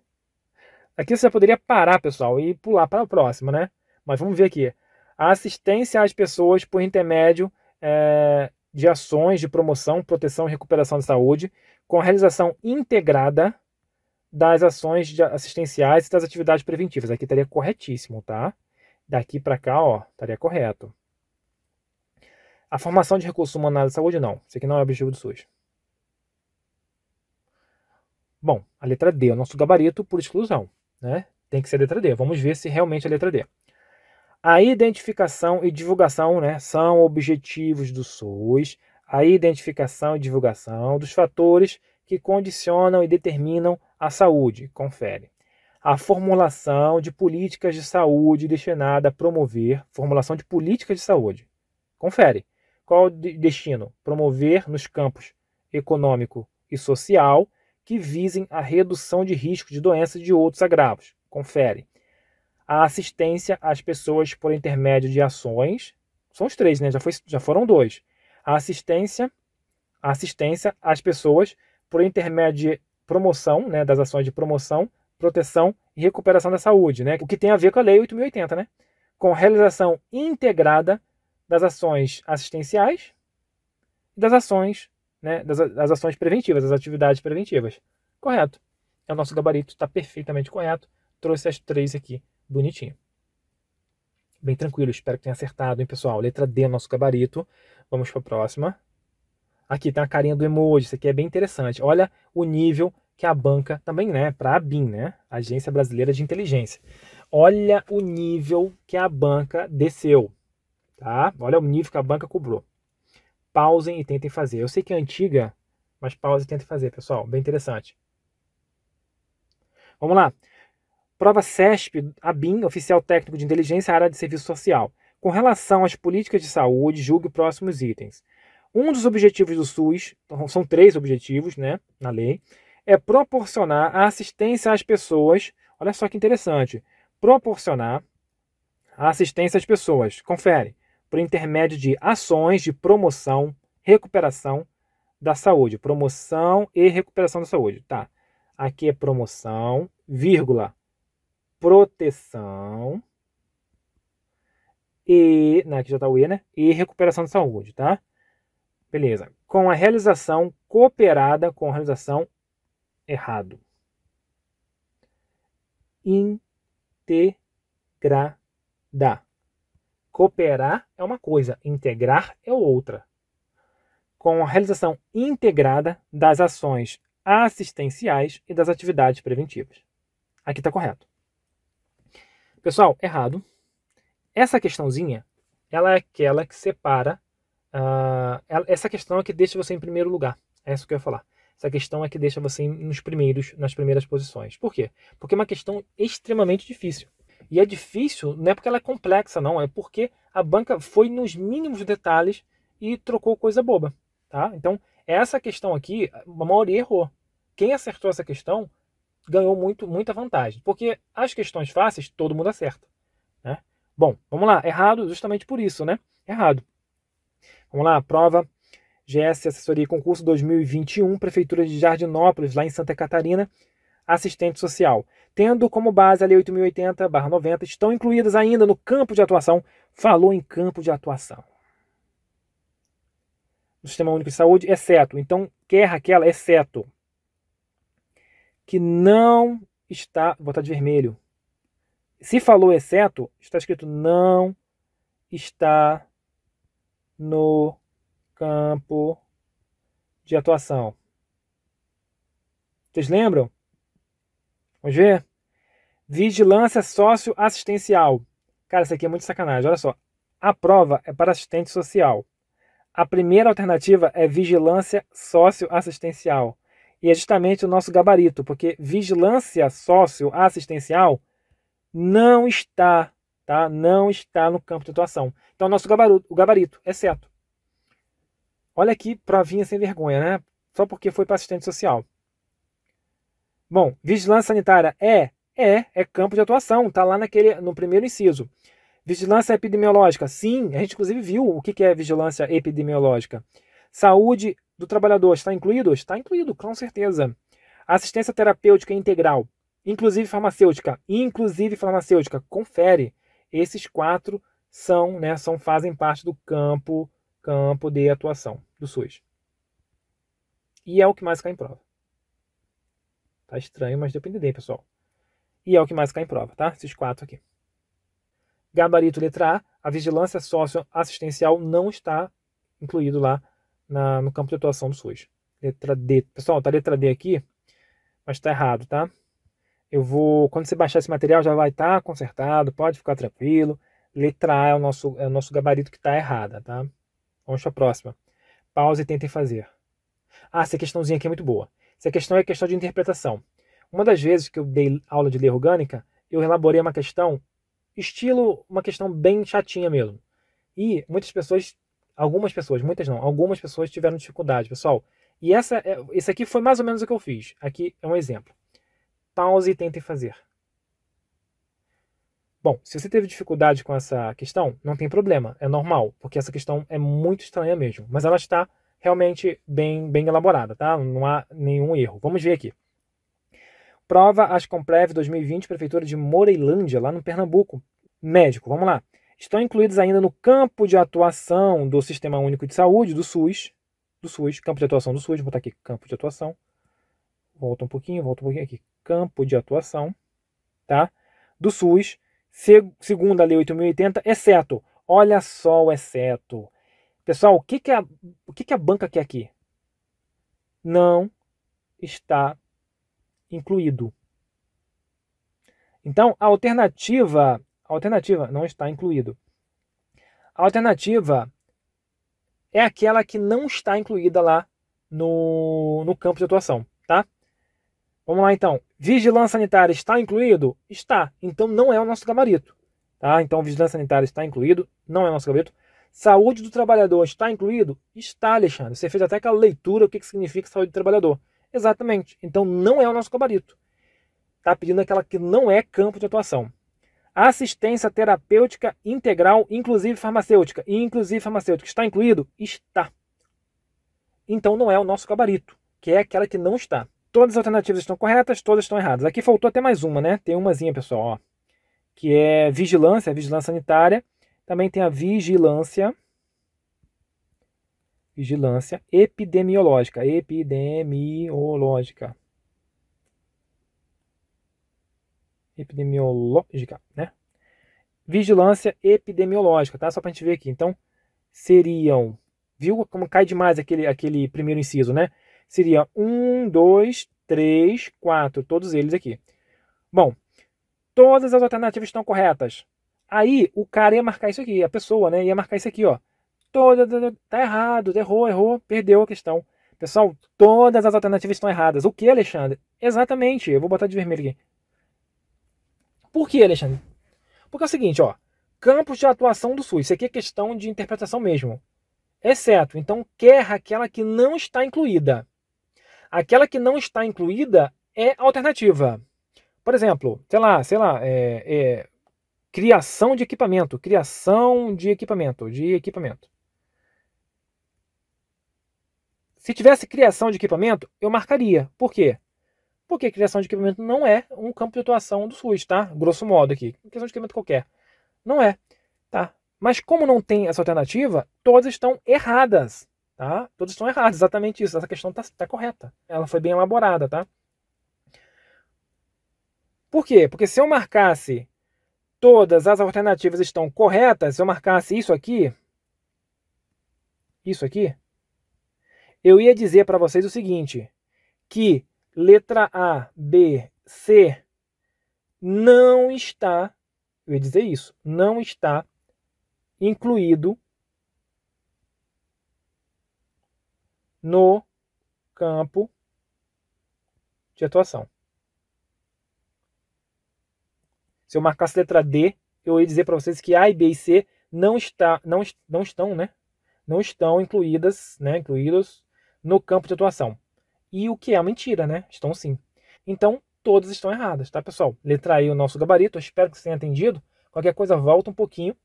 Aqui você poderia parar, pessoal, e pular para o próximo né? Mas vamos ver aqui. A assistência às pessoas por intermédio é, de ações de promoção, proteção e recuperação de saúde, com a realização integrada das ações assistenciais e das atividades preventivas. Aqui estaria corretíssimo, tá? Daqui para cá, ó, estaria correto. A formação de recursos humanos na área de saúde, não. Isso aqui não é objetivo do SUS. Bom, a letra D é o nosso gabarito por exclusão, né? Tem que ser a letra D. Vamos ver se realmente é a letra D. A identificação e divulgação né, são objetivos do SUS. A identificação e divulgação dos fatores que condicionam e determinam a saúde. Confere a formulação de políticas de saúde destinada a promover formulação de políticas de saúde. Confere. Qual o destino? Promover nos campos econômico e social que visem a redução de risco de doenças e de outros agravos. Confere. A assistência às pessoas por intermédio de ações. São os três, né? Já, foi, já foram dois. A assistência, a assistência às pessoas por intermédio de promoção, né, das ações de promoção proteção e recuperação da saúde, né? O que tem a ver com a Lei 8080, né? Com realização integrada das ações assistenciais e das ações, né, das, das ações preventivas, das atividades preventivas. Correto. É o nosso gabarito, está perfeitamente correto. Trouxe as três aqui, bonitinho. Bem tranquilo, espero que tenha acertado, hein, pessoal? Letra D, nosso gabarito. Vamos para a próxima. Aqui tem tá a carinha do emoji, isso aqui é bem interessante. Olha o nível que a banca também, né, para a BIM, né, Agência Brasileira de Inteligência. Olha o nível que a banca desceu, tá? Olha o nível que a banca cobrou. Pausem e tentem fazer. Eu sei que é antiga, mas pausem e tentem fazer, pessoal, bem interessante. Vamos lá. Prova CESP, a BIM, Oficial Técnico de Inteligência, área de serviço social. Com relação às políticas de saúde, julgue próximos itens. Um dos objetivos do SUS, então, são três objetivos, né, na lei, é proporcionar a assistência às pessoas. Olha só que interessante. Proporcionar a assistência às pessoas. Confere. Por intermédio de ações de promoção, recuperação da saúde. Promoção e recuperação da saúde. Tá. Aqui é promoção, vírgula, proteção e. Não, né, aqui já está o E, né? E recuperação da saúde, tá? Beleza. Com a realização cooperada com a realização errado. Integrada. Cooperar é uma coisa, integrar é outra. Com a realização integrada das ações assistenciais e das atividades preventivas. Aqui está correto. Pessoal, errado. Essa questãozinha, ela é aquela que separa. Uh, essa questão é que deixa você em primeiro lugar. É isso que eu ia falar. Essa questão é que deixa você nos primeiros, nas primeiras posições. Por quê? Porque é uma questão extremamente difícil. E é difícil não é porque ela é complexa, não, é porque a banca foi nos mínimos detalhes e trocou coisa boba, tá? Então, essa questão aqui, a maioria errou. Quem acertou essa questão ganhou muito, muita vantagem, porque as questões fáceis todo mundo acerta, né? Bom, vamos lá, errado justamente por isso, né? Errado. Vamos lá, prova GS Assessoria e Concurso 2021, Prefeitura de Jardinópolis, lá em Santa Catarina, assistente social. Tendo como base a Lei 8080-90, estão incluídas ainda no campo de atuação. Falou em campo de atuação. No Sistema Único de Saúde, exceto. É então, quer aquela, exceto. É que não está. Vou botar de vermelho. Se falou exceto, é está escrito não está no campo de atuação. Vocês lembram? Vamos ver? Vigilância socioassistencial. Cara, isso aqui é muito sacanagem. Olha só. A prova é para assistente social. A primeira alternativa é vigilância socioassistencial. E é justamente o nosso gabarito, porque vigilância socioassistencial não está, tá? Não está no campo de atuação. Então, é o nosso gabarito, o gabarito é certo. Olha aqui, provinha sem vergonha, né? Só porque foi para assistente social. Bom, vigilância sanitária é? É, é campo de atuação, tá lá naquele, no primeiro inciso. Vigilância epidemiológica, sim, a gente inclusive viu o que é vigilância epidemiológica. Saúde do trabalhador está incluído? Está incluído, com certeza. Assistência terapêutica integral, inclusive farmacêutica, inclusive farmacêutica, confere. Esses quatro são, né, são fazem parte do campo, campo de atuação do SUS. E é o que mais cai em prova. Tá estranho, mas depende dele, pessoal. E é o que mais cai em prova, tá? Esses quatro aqui. Gabarito letra A, a vigilância socioassistencial não está incluído lá na, no campo de atuação do SUS. Letra D. Pessoal, tá letra D aqui, mas tá errado, tá? Eu vou, quando você baixar esse material, já vai estar tá consertado, pode ficar tranquilo. Letra A é o nosso, é o nosso gabarito que está errada, tá? Vamos para a próxima. Pause e tentem fazer. Ah, essa questãozinha aqui é muito boa. Essa questão é questão de interpretação. Uma das vezes que eu dei aula de lei orgânica, eu elaborei uma questão, estilo uma questão bem chatinha mesmo. E muitas pessoas, algumas pessoas, muitas não, algumas pessoas tiveram dificuldade, pessoal. E essa, é, esse aqui foi mais ou menos o que eu fiz. Aqui é um exemplo. Pause e tentem fazer. Bom, se você teve dificuldade com essa questão, não tem problema, é normal, porque essa questão é muito estranha mesmo, mas ela está realmente bem, bem elaborada, tá? Não há nenhum erro. Vamos ver aqui. Prova Ascomprev 2020, Prefeitura de Moreilândia, lá no Pernambuco. Médico, vamos lá. Estão incluídos ainda no campo de atuação do Sistema Único de Saúde, do SUS, do SUS, campo de atuação do SUS, vou botar aqui campo de atuação. Volta um pouquinho, volta um pouquinho aqui, campo de atuação, tá? Do SUS, segundo a Lei 8.080, exceto. É Olha só o exceto. É Pessoal, o que, que, a, o que, que a banca quer aqui? Não está incluído. Então, a alternativa, a alternativa não está incluído. A alternativa é aquela que não está incluída lá no, no campo de atuação, tá? Vamos lá então. Vigilância sanitária está incluído? Está. Então não é o nosso gabarito. Tá? Então vigilância sanitária está incluído, não é o nosso gabarito. Saúde do trabalhador está incluído? Está, Alexandre. Você fez até aquela leitura o que, que significa saúde do trabalhador. Exatamente. Então não é o nosso gabarito. Está pedindo aquela que não é campo de atuação. Assistência terapêutica integral, inclusive farmacêutica. Inclusive farmacêutica. Está incluído? Está. Então não é o nosso gabarito, que é aquela que não está. Todas as alternativas estão corretas, todas estão erradas. Aqui faltou até mais uma, né? Tem umazinha, pessoal, ó, que é vigilância, vigilância sanitária. Também tem a vigilância vigilância epidemiológica, epidemiológica. Epidemiológica, né? Vigilância epidemiológica, tá? Só pra gente ver aqui. Então, seriam, viu como cai demais aquele aquele primeiro inciso, né? seria 1, 2, 3, 4, todos eles aqui. Bom, todas as alternativas estão corretas. Aí o cara ia marcar isso aqui, a pessoa, né, ia marcar isso aqui, ó. Toda tá errado, errou, errou, perdeu a questão. Pessoal, todas as alternativas estão erradas. O que, Alexandre? Exatamente, eu vou botar de vermelho aqui. Por que, Alexandre? Porque é o seguinte, ó, campos de atuação do SUS, isso aqui é questão de interpretação mesmo. Exceto, então, quer aquela que não está incluída. Aquela que não está incluída é alternativa. Por exemplo, sei lá, sei lá, é, é, criação de equipamento, criação de equipamento, de equipamento. Se tivesse criação de equipamento, eu marcaria. Por quê? Porque criação de equipamento não é um campo de atuação do SUS, tá? Grosso modo aqui. Criação de equipamento qualquer. Não é, tá? Mas como não tem essa alternativa, todas estão erradas. Tá? Todos estão errados, exatamente isso. Essa questão está tá correta. Ela foi bem elaborada, tá? Por quê? Porque se eu marcasse todas as alternativas estão corretas, se eu marcasse isso aqui, isso aqui, eu ia dizer para vocês o seguinte, que letra A, B, C não está, eu ia dizer isso, não está incluído no campo de atuação. Se eu marcasse a letra D, eu ia dizer para vocês que A e B e C não, está, não, não estão, né? Não estão incluídas, né? Incluídos no campo de atuação. E o que é mentira, né? Estão sim. Então, todas estão erradas, tá, pessoal? Letra E o nosso gabarito. Eu espero que vocês tenham entendido. Qualquer coisa, volta um pouquinho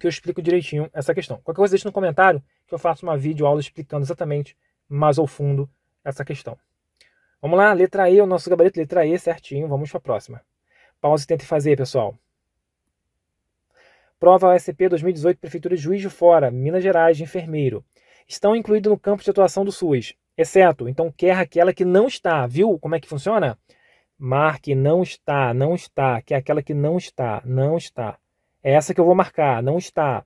que eu explico direitinho essa questão. Qualquer coisa deixa no comentário que eu faço uma vídeo aula explicando exatamente mais ao fundo essa questão. Vamos lá, letra E, o nosso gabarito, letra E certinho, vamos para a próxima. Pausa e tente fazer, pessoal. Prova SP 2018, Prefeitura Juiz de Fora, Minas Gerais, de enfermeiro. Estão incluídos no campo de atuação do SUS, exceto, então, quer aquela que não está, viu como é que funciona? Marque não está, não está, que é aquela que não está, não está. É essa que eu vou marcar, não está.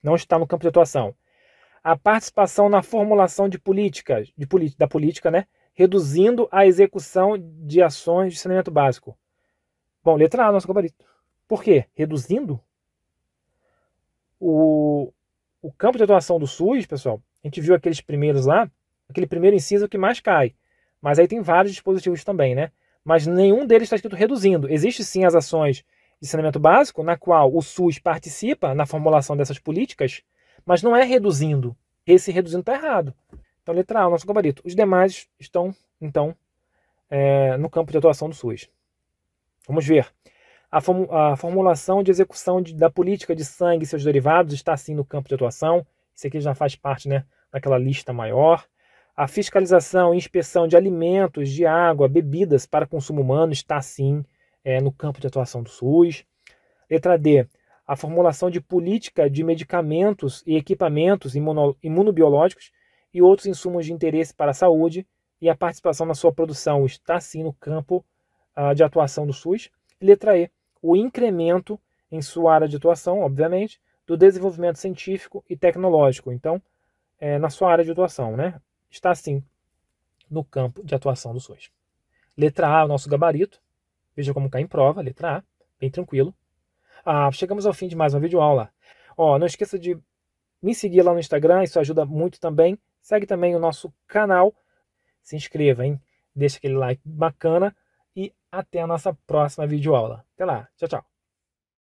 Não está no campo de atuação. A participação na formulação de políticas, de da política, né? Reduzindo a execução de ações de saneamento básico. Bom, letra A, nosso gabarito. Por quê? Reduzindo? O, o campo de atuação do SUS, pessoal, a gente viu aqueles primeiros lá, aquele primeiro inciso que mais cai. Mas aí tem vários dispositivos também, né? Mas nenhum deles está escrito reduzindo. Existem sim as ações de saneamento básico, na qual o SUS participa na formulação dessas políticas, mas não é reduzindo. Esse reduzindo está errado. Então, letra A, nosso gabarito. Os demais estão, então, é, no campo de atuação do SUS. Vamos ver. A, form a formulação de execução de, da política de sangue e seus derivados está, sim, no campo de atuação. Isso aqui já faz parte né, daquela lista maior. A fiscalização e inspeção de alimentos, de água, bebidas para consumo humano está, sim, é, no campo de atuação do SUS. Letra D, a formulação de política de medicamentos e equipamentos imunobiológicos e outros insumos de interesse para a saúde e a participação na sua produção está sim no campo uh, de atuação do SUS. Letra E, o incremento em sua área de atuação, obviamente, do desenvolvimento científico e tecnológico. Então, é, na sua área de atuação, né? Está sim no campo de atuação do SUS. Letra A, o nosso gabarito. Veja como cai em prova, letra A, bem tranquilo. Ah, chegamos ao fim de mais uma videoaula. Ó, não esqueça de me seguir lá no Instagram, isso ajuda muito também. Segue também o nosso canal, se inscreva, hein? Deixa aquele like bacana e até a nossa próxima videoaula. Até lá, tchau, tchau.